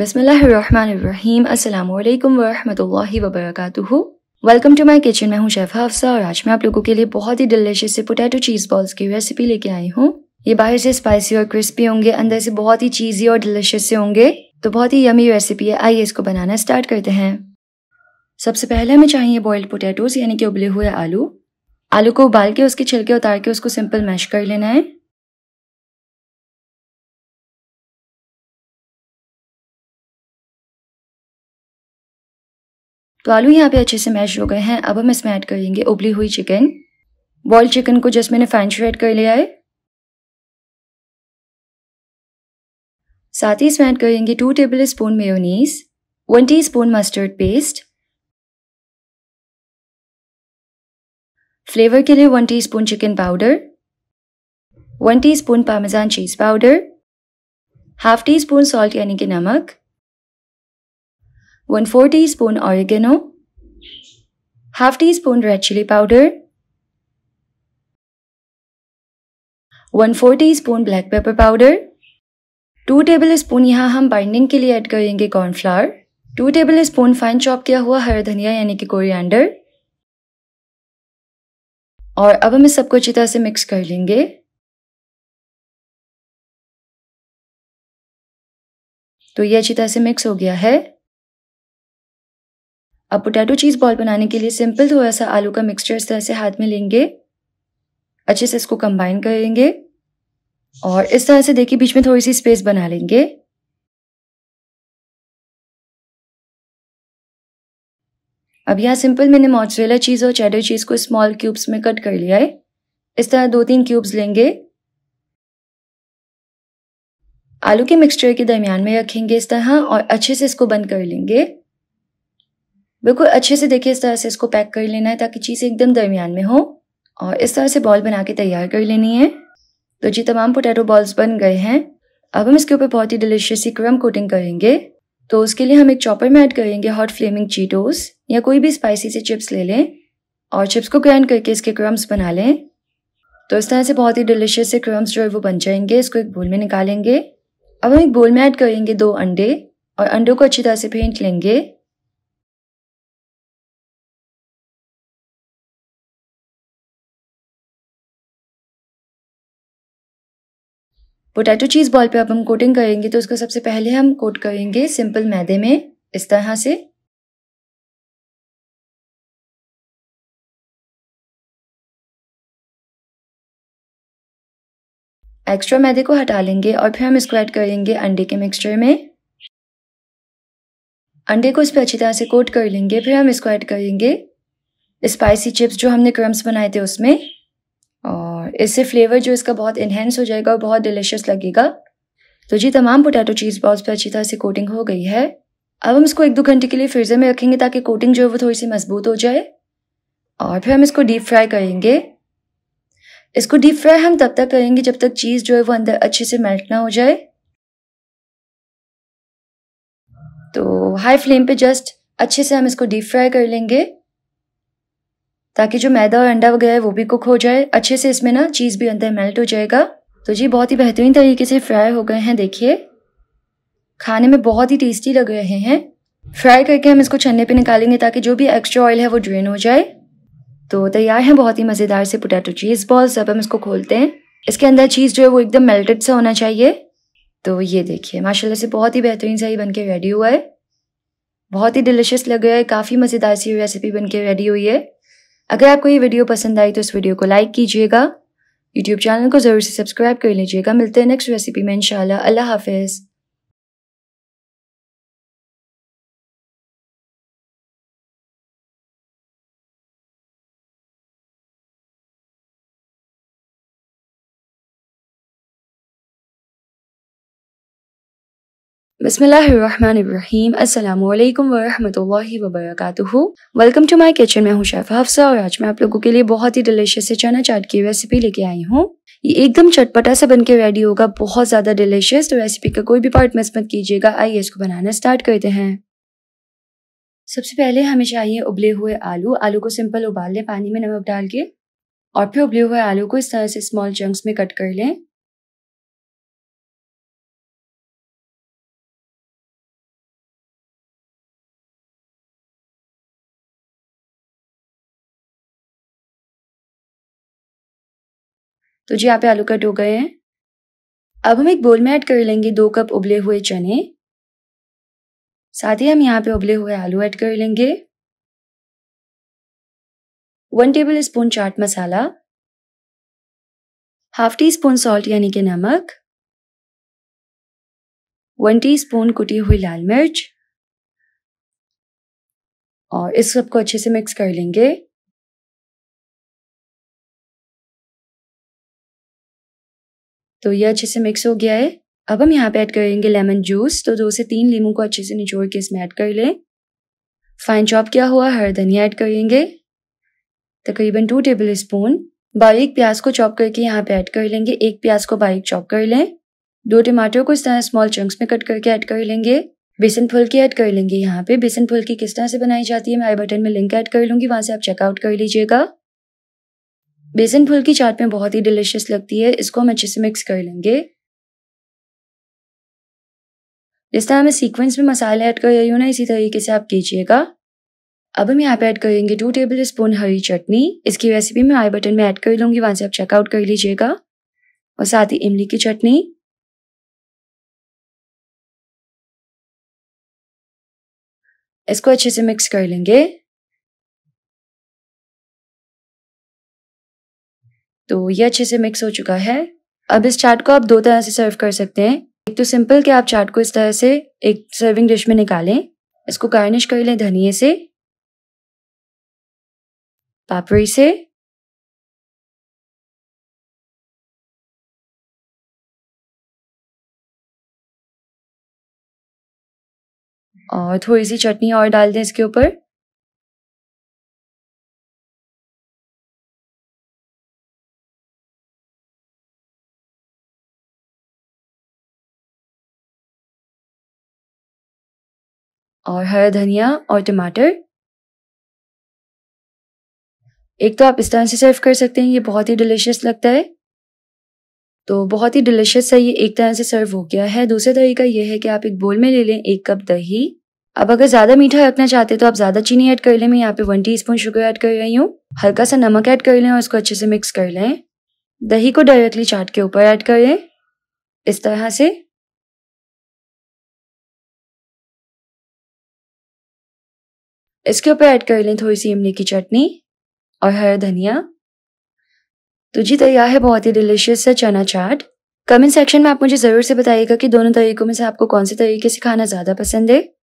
बसमीम अल्लाम वरहमल वर्क वेलकम टू माय किचन मैं हूं शेफा हफ्सा और आज मैं आप लोगों के लिए बहुत ही डिलीशियस से पोटैटो चीज़ बॉल्स की रेसिपी लेके आई हूँ ये बाहर से स्पाइसी और क्रिस्पी होंगे अंदर से बहुत ही चीज़ी और डिलीशियस से होंगे तो बहुत ही यमी रेसिपी है आइए इसको बनाना स्टार्ट करते हैं सबसे पहले हमें चाहिए बॉयल्ड पोटैटोज यानी कि उबले हुए आलू आलू को उबाल के उसके छिलके उतार के उसको सिंपल मैश कर लेना है तो आलू यहाँ पे अच्छे से मैश हो गए हैं अब हम इसमें ऐड करेंगे उबली हुई चिकन बॉयल चिकन को जस्ट मैंने फ्रेंच ऐड कर लिया है साथ ही इसमें ऐड करेंगे two tablespoon mayonnaise one teaspoon mustard paste flavour के लिए one teaspoon chicken powder one teaspoon parmesan cheese powder half teaspoon salt यानी कि नमक 1 4 teaspoon oregano, half teaspoon red chili powder, 1 4 teaspoon black pepper powder, 2 tablespoon यहाँ हम binding के लिए add करेंगे cornflour 2 tablespoon fine chop किया हुआ हरा धनिया यानी कि कोरिएंडर और अब हम इस सबको अच्छी तरह से मिक्स कर लेंगे तो ये अच्छी तरह से मिक्स हो गया है अब पोटैटो चीज़ बॉल बनाने के लिए सिंपल थोड़ा सा आलू का मिक्सचर इस तरह से हाथ में लेंगे अच्छे से इसको कंबाइन करेंगे और इस तरह से देखिए बीच में थोड़ी सी स्पेस बना लेंगे अब यहाँ सिंपल मैंने मोजरेला चीज़ और चैडर चीज़ को स्मॉल क्यूब्स में कट कर लिया है इस तरह दो तीन क्यूब्स लेंगे आलू के मिक्सचर के दरमियान में रखेंगे इस तरह और अच्छे से इसको बंद कर लेंगे बिल्कुल अच्छे से देखिए इस तरह से इसको पैक कर लेना है ताकि चीज़ एकदम दरमियान में हो और इस तरह से बॉल बना के तैयार कर लेनी है तो जी तमाम पोटैटो बॉल्स बन गए हैं अब हम इसके ऊपर बहुत ही डिलिशियस सी क्रम कोटिंग करेंगे तो उसके लिए हम एक चॉपर में ऐड करेंगे हॉट फ्लेमिंग चीटोस या कोई भी स्पाइसी से चिप्स ले लें और चिप्स को ग्राइंड करके इसके क्रम्स बना लें तो इस तरह से बहुत ही डिलिशियस से क्रम्स जो है वो बन जाएंगे इसको एक बोल में निकालेंगे अब हम एक बोल में ऐड करेंगे दो अंडे और अंडों को अच्छी तरह से फेंट लेंगे पोटैटो चीज़ बॉल पे अब हम कोटिंग करेंगे तो उसको सबसे पहले हम कोट करेंगे सिंपल मैदे में इस तरह से एक्स्ट्रा मैदे को हटा लेंगे और फिर हम इसको ऐड करेंगे अंडे के मिक्सचर में अंडे को इस पर अच्छी तरह से कोट कर लेंगे फिर हम इसको ऐड करेंगे स्पाइसी चिप्स जो हमने क्रम्स बनाए थे उसमें इससे फ्लेवर जो इसका बहुत इन्हेंस हो जाएगा और बहुत डिलिशियस लगेगा तो जी तमाम पोटैटो चीज़ बॉल्स पर अच्छी तरह से कोटिंग हो गई है अब हम इसको एक दो घंटे के लिए फ्रीज़र में रखेंगे ताकि कोटिंग जो है वो थोड़ी सी मजबूत हो जाए और फिर हम इसको डीप फ्राई करेंगे इसको डीप फ्राई हम तब तक करेंगे जब तक चीज़ जो है वो अंदर अच्छे से मेल्ट ना हो जाए तो हाई फ्लेम पे जस्ट अच्छे से हम इसको डीप फ्राई कर लेंगे ताकि जो मैदा और अंडा वगैरह है वो भी कुक हो जाए अच्छे से इसमें ना चीज़ भी अंदर मेल्ट हो जाएगा तो जी बहुत ही बेहतरीन तरीके से फ्राई हो गए हैं देखिए खाने में बहुत ही टेस्टी लग रहे हैं फ्राई करके हम इसको छन्ने पे निकालेंगे ताकि जो भी एक्स्ट्रा ऑयल है वो ड्रेन हो जाए तो तैयार है बहुत ही मज़ेदार से पोटैटो चीज़ बॉल्स अब हम इसको खोलते हैं इसके अंदर चीज़ जो है वो एकदम मेल्टेड सा होना चाहिए तो ये देखिए माशाल्लाह से बहुत ही बेहतरीन सा ही बन के रेडी हुआ है बहुत ही डिलिशियस लग रहा है काफ़ी मज़ेदार सी रेसिपी बन के रेडी हुई है अगर आपको ये वीडियो पसंद आई तो इस वीडियो को लाइक कीजिएगा यूट्यूब चैनल को ज़रूर से सब्सक्राइब कर लीजिएगा मिलते हैं नेक्स्ट रेसिपी में इंशाल्लाह अल्लाह हाफिज़ बसमीम अल्लाम वरहमल वर्क वेलकम टू माय किचन मैं हूं शेफ हफ्सा और आज मैं आप लोगों के लिए बहुत ही डिलीशियस से चना चाट की रेसिपी लेके आई हूं ये एकदम चटपटा सा बनके रेडी होगा बहुत ज़्यादा डिलीशियस तो रेसिपी का कोई भी पार्ट मिस मत कीजिएगा आइए इसको बनाना स्टार्ट करते हैं सबसे पहले हमें चाहिए उबले हुए आलू आलू को सिंपल उबाल लें पानी में नमक डाल के और फिर उबले हुए आलू को इस तरह से स्मॉल चंक्स में कट कर लें तो जी यहाँ पे आलू कट हो गए हैं अब हम एक बोल में ऐड कर लेंगे दो कप उबले हुए चने साथ ही हम यहाँ पे उबले हुए आलू ऐड कर लेंगे one tablespoon chaat masala half teaspoon salt यानी कि नमक वन टी स्पून कुटी हुई लाल मिर्च और इस सबको अच्छे से मिक्स कर लेंगे तो ये अच्छे से मिक्स हो गया है अब हम यहाँ पे ऐड करेंगे लेमन जूस तो दो से तीन लीमू को अच्छे से निचोड़ के इसमें ऐड कर लें फाइन चॉप किया हुआ हर धनिया ऐड करेंगे तकरीबन टू टेबल स्पून बारीक प्याज को चॉप करके यहाँ पे ऐड कर लेंगे एक प्याज को बारीक चॉप कर लें दो टमाटर को इस तरह स्मॉल चंक्स में कट करके ऐड कर लेंगे बेसन फुल्की ऐड कर लेंगे यहाँ पे बेसन फुल्की किस तरह से बनाई जाती है मैं आई बटन में लिंक ऐड कर लूँगी वहाँ से आप चेकआउट कर लीजिएगा बेसन फूल की चाट में बहुत ही डिलिशियस लगती है इसको हम अच्छे से मिक्स कर लेंगे जिस तरह मैं सीक्वेंस में मसाले ऐड कर रही हूँ ना इसी तरीके से आप कीजिएगा अब हम यहाँ पे ऐड करेंगे टू टेबल स्पून हरी चटनी इसकी रेसिपी मैं आई बटन में ऐड कर लूँगी वहाँ से आप चेकआउट कर लीजिएगा और साथ ही इमली की चटनी इसको अच्छे से मिक्स कर लेंगे तो ये अच्छे से मिक्स हो चुका है अब इस चाट को आप दो तरह से सर्व कर सकते हैं एक तो सिंपल कि आप चाट को इस तरह से एक सर्विंग डिश में निकालें इसको गार्निश कर लें धनिए से पापड़ी से और थोड़ी सी चटनी और डाल दें इसके ऊपर और हरा धनिया और टमाटर एक तो आप इस तरह से सर्व कर सकते हैं ये बहुत ही डिलिशियस लगता है तो बहुत ही डिलिशियस है ये एक तरह से सर्व हो गया है दूसरा तरीका ये है कि आप एक बोल में ले लें एक कप दही अब अगर ज़्यादा मीठा रखना चाहते हैं तो आप ज़्यादा चीनी ऐड कर लें मैं यहाँ पे वन टीस्पून शुगर ऐड कर रही हूँ हल्का सा नमक ऐड कर लें और इसको अच्छे से मिक्स कर लें दही को डायरेक्टली चाट के ऊपर ऐड करें इस तरह से इसके ऊपर ऐड कर लें थोड़ी सी इमली की चटनी और हरा धनिया तो जी तैयार है बहुत ही डिलीशियस है चना चाट कमेंट सेक्शन में आप मुझे ज़रूर से बताइएगा कि दोनों तरीकों में से आपको कौन से तरीके से खाना ज़्यादा पसंद है